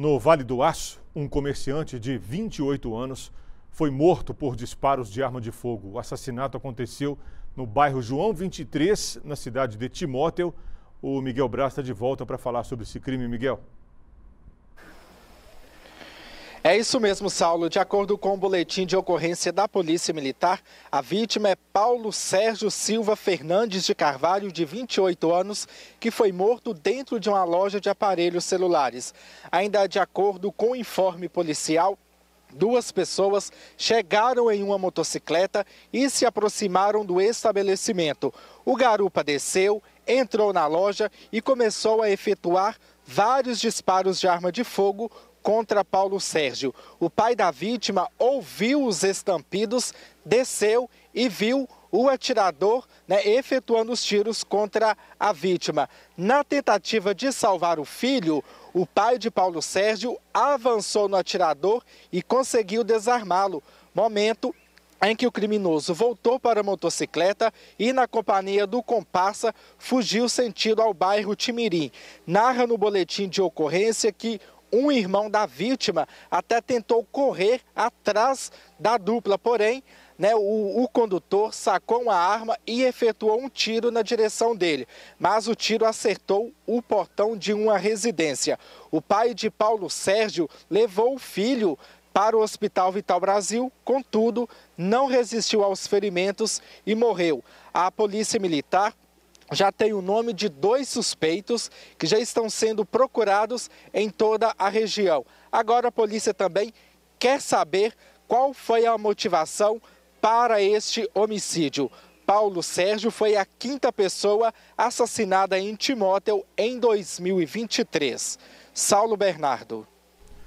No Vale do Aço, um comerciante de 28 anos foi morto por disparos de arma de fogo. O assassinato aconteceu no bairro João 23, na cidade de Timóteo. O Miguel Braz está de volta para falar sobre esse crime. Miguel. É isso mesmo, Saulo. De acordo com o boletim de ocorrência da Polícia Militar, a vítima é Paulo Sérgio Silva Fernandes de Carvalho, de 28 anos, que foi morto dentro de uma loja de aparelhos celulares. Ainda de acordo com o informe policial, Duas pessoas chegaram em uma motocicleta e se aproximaram do estabelecimento. O garupa desceu, entrou na loja e começou a efetuar vários disparos de arma de fogo contra Paulo Sérgio. O pai da vítima ouviu os estampidos, desceu e viu o atirador né, efetuando os tiros contra a vítima. Na tentativa de salvar o filho, o pai de Paulo Sérgio avançou no atirador e conseguiu desarmá-lo. Momento em que o criminoso voltou para a motocicleta e, na companhia do comparsa, fugiu sentido ao bairro Timirim. Narra no boletim de ocorrência que um irmão da vítima até tentou correr atrás da dupla, porém, né, o, o condutor sacou uma arma e efetuou um tiro na direção dele, mas o tiro acertou o portão de uma residência. O pai de Paulo Sérgio levou o filho para o Hospital Vital Brasil, contudo, não resistiu aos ferimentos e morreu. A Polícia Militar já tem o nome de dois suspeitos que já estão sendo procurados em toda a região. Agora a polícia também quer saber qual foi a motivação para este homicídio. Paulo Sérgio foi a quinta pessoa assassinada em Timóteo em 2023. Saulo Bernardo.